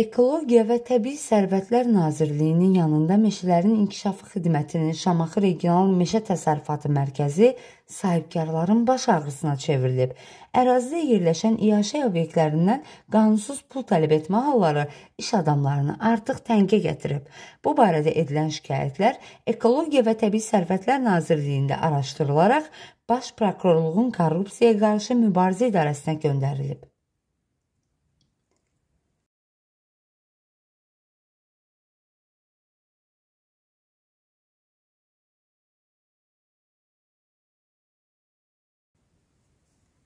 Ekologiya və Təbii Sərvətlər Nazirliyinin yanında Meşələrin İnkişafı Xidmətinin Şamaxı Regional Meşə Təsərrüfatı Mərkəzi sahibkarların baş ağrısına çevrilib. Ərazidə yerləşən iaşə obyektlərindən qanunsuz pul tələb etmə halları iş adamlarını artıq təngə gətirib. Bu barədə edilən şikayətlər Ekologiya və Təbii Sərvətlər Nazirliyində araşdırılaraq Baş Prokurorluğun Korrupsiyaya qarşı mübarizə idarəsinə göndərilib.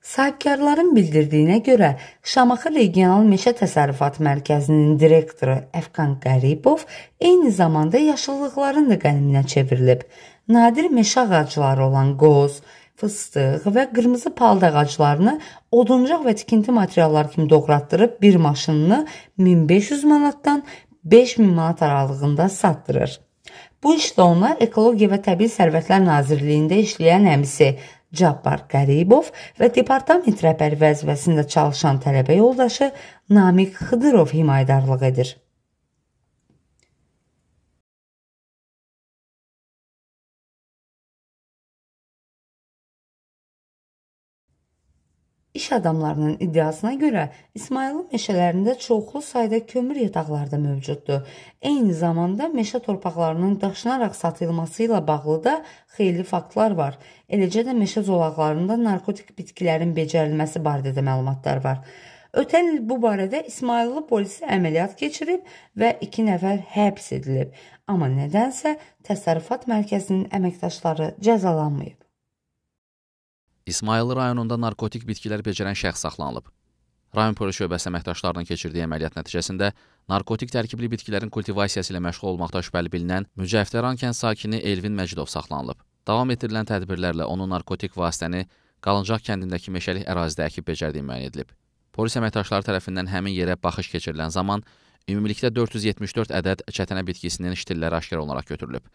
Sahibkarların bildirdiyinə görə Şamaxı Regional Meşə Təsərrüfatı Mərkəzinin direktoru Əfqan Qəribov eyni zamanda yaşıllıqların da qənimünə çevrilib. Nadir meşə ağacları olan qoz, fıstıq və qırmızı paldaq ağaclarını oduncaq və tikinti materiallar kimi doğratdırıb bir maşınını 1500 manatdan 5000 manat aralığında satdırır. Bu işdə onlar Ekologiya və Təbii Sərvətlər Nazirliyində işləyən əmisi Cabbar Qəribov və departament rəhbəri vəzifəsində çalışan tələbə yoldaşı Namiq Xıdırov himayədarlıq edir. İş adamlarının iddiasına görə İsmailin meşələrində çoxlu sayda kömür yataqları da mövcuddur. Eyni zamanda meşə torpaqlarının daşınaraq satılması ilə bağlı da xeyli faktlar var. Eləcə də meşə zolaqlarında narkotik bitkilərin becərilməsi barədə də məlumatlar var. Ötən il bu barədə İsmailli polisi əməliyyat keçirib və 2 nəfər həbs edilib. Amma nədənsə təsərrüfat mərkəzinin əməkdaşları cəzalanmayıb. İsmayıllı rayonunda narkotik bitkilər becərən şəxs saxlanılıb. Rayon polis şöbəsi əməkdaşlarının keçirdiyi əməliyyat nəticəsində narkotik tərkibli bitkilərin kultivasiyası ilə məşğul olmaqda şübhəli bilinən Mücəvdəran kənd sakini Elvin Məcidov saxlanılıb. Davam etdirilən tədbirlərlə onun narkotik vasitəni Qalıncaq kəndindəki meşəlik ərazidə əkib becərdiyi müəyyən edilib. Polis əməkdaşları tərəfindən həmin yerə baxış keçirilən zaman ümumilikdə 474 ədəd çətənə bitkisinin ştilləri aşkar olunaraq götürülüb.